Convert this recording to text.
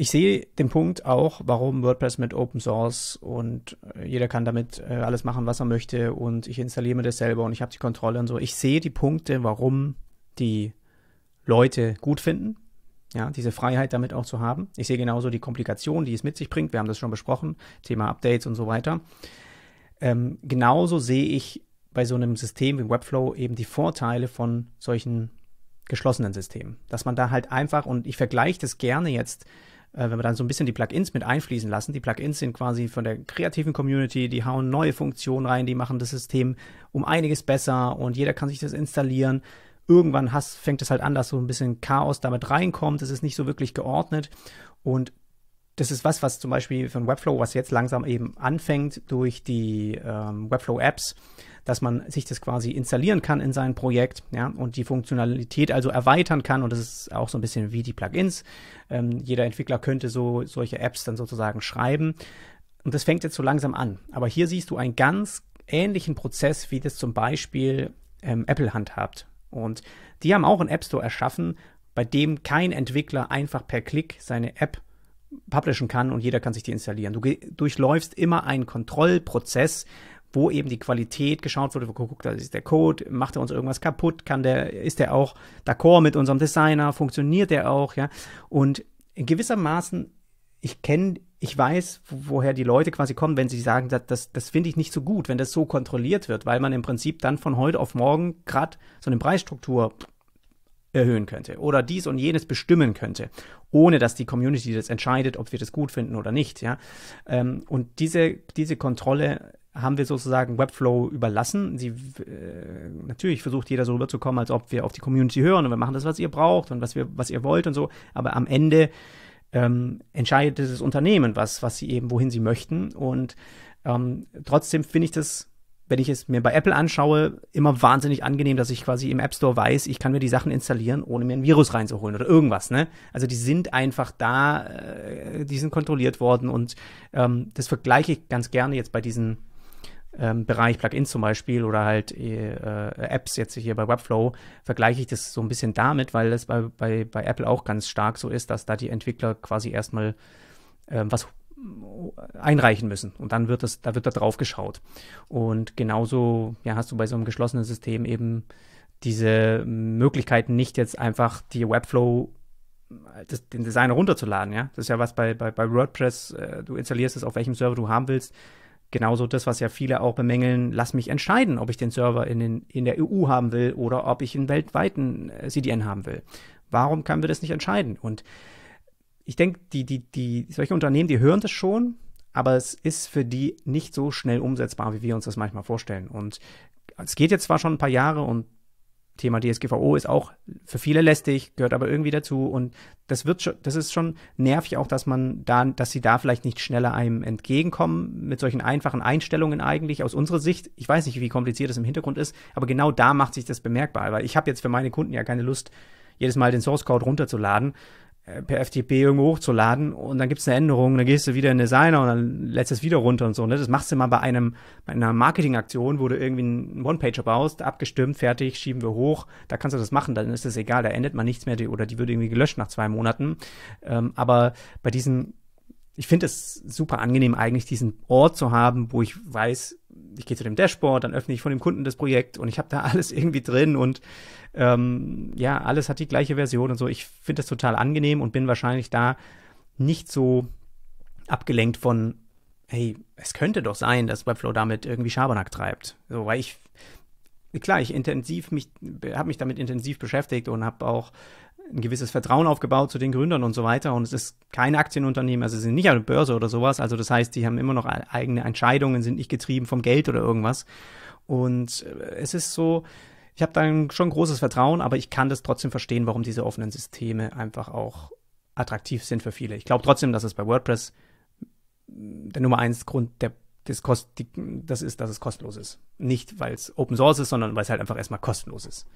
ich sehe den Punkt auch, warum WordPress mit Open Source und äh, jeder kann damit äh, alles machen, was er möchte und ich installiere mir das selber und ich habe die Kontrolle und so. Ich sehe die Punkte, warum die Leute gut finden, ja, diese Freiheit damit auch zu haben. Ich sehe genauso die Komplikation, die es mit sich bringt. Wir haben das schon besprochen, Thema Updates und so weiter. Ähm, genauso sehe ich bei so einem System wie Webflow eben die Vorteile von solchen geschlossenen Systemen. Dass man da halt einfach, und ich vergleiche das gerne jetzt äh, wenn wir dann so ein bisschen die Plugins mit einfließen lassen. Die Plugins sind quasi von der kreativen Community, die hauen neue Funktionen rein, die machen das System um einiges besser und jeder kann sich das installieren. Irgendwann hast, fängt es halt an, dass so ein bisschen Chaos damit reinkommt. Es ist nicht so wirklich geordnet. Und das ist was, was zum Beispiel von Webflow, was jetzt langsam eben anfängt durch die ähm, Webflow-Apps, dass man sich das quasi installieren kann in sein Projekt ja, und die Funktionalität also erweitern kann. Und das ist auch so ein bisschen wie die Plugins. Ähm, jeder Entwickler könnte so solche Apps dann sozusagen schreiben. Und das fängt jetzt so langsam an. Aber hier siehst du einen ganz ähnlichen Prozess, wie das zum Beispiel ähm, Apple handhabt. Und die haben auch einen App Store erschaffen, bei dem kein Entwickler einfach per Klick seine App publishen kann und jeder kann sich die installieren. Du durchläufst immer einen Kontrollprozess, wo eben die Qualität geschaut wurde, wo geguckt wird, ist der Code, macht er uns irgendwas kaputt, kann der, ist der auch d'accord mit unserem Designer, funktioniert der auch, ja. Und in gewissermaßen, ich kenne, ich weiß, woher die Leute quasi kommen, wenn sie sagen, das, das finde ich nicht so gut, wenn das so kontrolliert wird, weil man im Prinzip dann von heute auf morgen gerade so eine Preisstruktur erhöhen könnte oder dies und jenes bestimmen könnte, ohne dass die Community das entscheidet, ob wir das gut finden oder nicht. Ja? Ähm, und diese, diese Kontrolle haben wir sozusagen Webflow überlassen. Sie, äh, natürlich versucht jeder so rüberzukommen, als ob wir auf die Community hören und wir machen das, was ihr braucht und was, wir, was ihr wollt und so. Aber am Ende ähm, entscheidet das Unternehmen, was, was sie eben, wohin sie möchten. Und ähm, trotzdem finde ich das wenn ich es mir bei Apple anschaue, immer wahnsinnig angenehm, dass ich quasi im App Store weiß, ich kann mir die Sachen installieren, ohne mir ein Virus reinzuholen oder irgendwas. Ne? Also die sind einfach da, äh, die sind kontrolliert worden und ähm, das vergleiche ich ganz gerne jetzt bei diesem ähm, Bereich Plugins zum Beispiel oder halt äh, äh Apps jetzt hier bei Webflow, vergleiche ich das so ein bisschen damit, weil das bei, bei, bei Apple auch ganz stark so ist, dass da die Entwickler quasi erstmal ähm, was einreichen müssen. Und dann wird das, da wird da drauf geschaut. Und genauso ja, hast du bei so einem geschlossenen System eben diese Möglichkeiten nicht jetzt einfach die Webflow das, den Designer runterzuladen, ja. Das ist ja was bei, bei, bei WordPress, äh, du installierst es auf welchem Server du haben willst. Genauso das, was ja viele auch bemängeln, lass mich entscheiden, ob ich den Server in, den, in der EU haben will oder ob ich einen weltweiten äh, CDN haben will. Warum können wir das nicht entscheiden? Und ich denke, die, die, die, solche Unternehmen, die hören das schon, aber es ist für die nicht so schnell umsetzbar, wie wir uns das manchmal vorstellen. Und es geht jetzt zwar schon ein paar Jahre und Thema DSGVO ist auch für viele lästig, gehört aber irgendwie dazu und das wird schon, das ist schon nervig auch, dass man da, dass sie da vielleicht nicht schneller einem entgegenkommen mit solchen einfachen Einstellungen eigentlich aus unserer Sicht. Ich weiß nicht, wie kompliziert das im Hintergrund ist, aber genau da macht sich das bemerkbar, weil ich habe jetzt für meine Kunden ja keine Lust, jedes Mal den Source Code runterzuladen äh, per FTP irgendwo hochzuladen und dann gibt's eine Änderung, dann gehst du wieder in Designer und dann lässt es wieder runter und so. Ne? Das machst du mal bei einem bei einer Marketingaktion, wo du irgendwie einen One-Pager baust, abgestimmt, fertig, schieben wir hoch, da kannst du das machen, dann ist es egal, da endet man nichts mehr oder die wird irgendwie gelöscht nach zwei Monaten. Ähm, aber bei diesen, ich finde es super angenehm eigentlich diesen Ort zu haben, wo ich weiß, ich gehe zu dem Dashboard, dann öffne ich von dem Kunden das Projekt und ich habe da alles irgendwie drin und ähm, ja, alles hat die gleiche Version und so. Ich finde das total angenehm und bin wahrscheinlich da nicht so abgelenkt von, hey, es könnte doch sein, dass Webflow damit irgendwie Schabernack treibt. So, weil ich, klar, ich intensiv mich, habe mich damit intensiv beschäftigt und habe auch ein gewisses Vertrauen aufgebaut zu den Gründern und so weiter. Und es ist kein Aktienunternehmen, also sie sind nicht an der Börse oder sowas. Also das heißt, die haben immer noch eigene Entscheidungen, sind nicht getrieben vom Geld oder irgendwas. Und äh, es ist so, ich habe da schon großes Vertrauen, aber ich kann das trotzdem verstehen, warum diese offenen Systeme einfach auch attraktiv sind für viele. Ich glaube trotzdem, dass es bei WordPress der Nummer eins Grund der das, kost, das ist, dass es kostenlos ist. Nicht, weil es Open Source ist, sondern weil es halt einfach erstmal kostenlos ist.